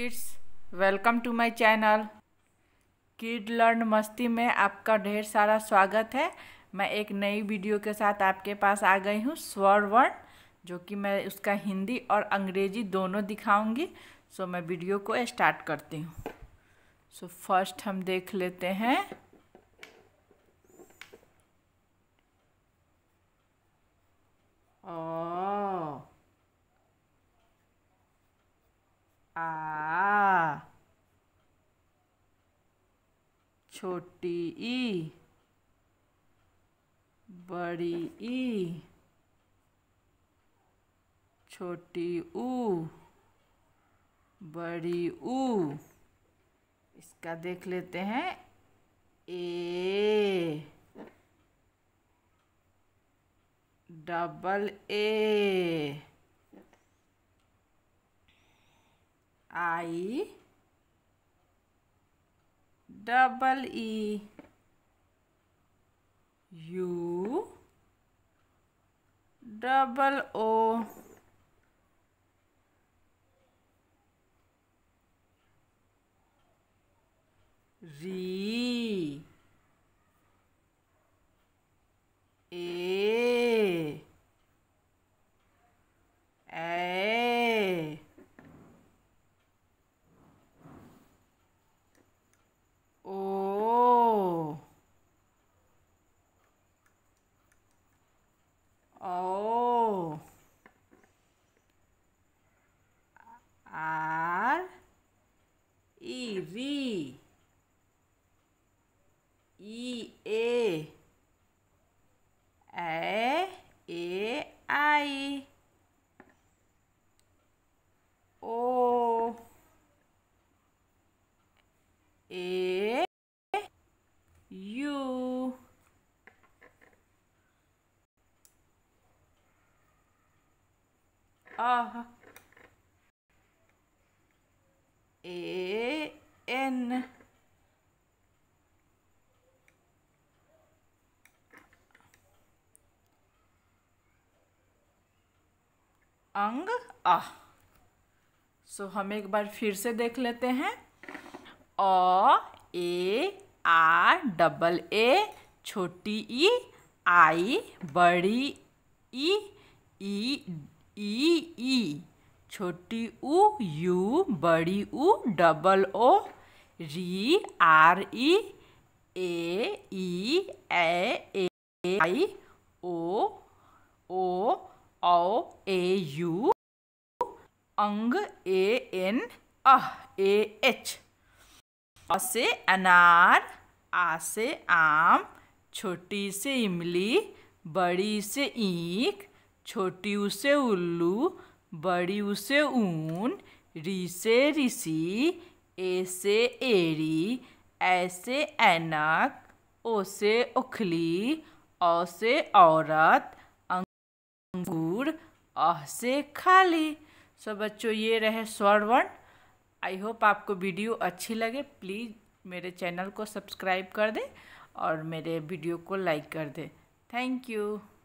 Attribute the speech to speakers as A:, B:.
A: kids welcome to my channel kid learn मस्ती में आपका ढेर सारा स्वागत है मैं एक नई वीडियो के साथ आपके पास आ गई हूँ स्वर वर्ण जो कि मैं उसका हिंदी और अंग्रेजी दोनों दिखाऊंगी सो मैं वीडियो को स्टार्ट करती हूँ सो फर्स्ट हम देख लेते हैं आ छोटी ई बड़ी ई छोटी ऊ बड़ी ऊ इसका देख लेते हैं A double A I double E U double O Z R E V E A A E I O E U R A e N अंग आ सो so, हम एक बार फिर से देख लेते हैं अ ए आ डबल ए छोटी ई आई बड़ी ई ई ई ई छोटी उ यू बड़ी उ डबल ओ री आर ई ए ई ए आई ओ ओ औ ए यू अंग A N uh A H अ से अनार आ से आम छोटी से इमली बड़ी से ईख छोटी से उल्लू बड़ी उसे ऊन री से ऋषि ए से एरी ऐसे ऐनक ओ से उखली औ से औरत अंगूर अह से खाली सो बच्चों ये रहे स्वर वर्ण आई होप आपको वीडियो अच्छी लगे प्लीज़ मेरे चैनल को सब्सक्राइब कर दें और मेरे वीडियो को लाइक कर दें थैंक यू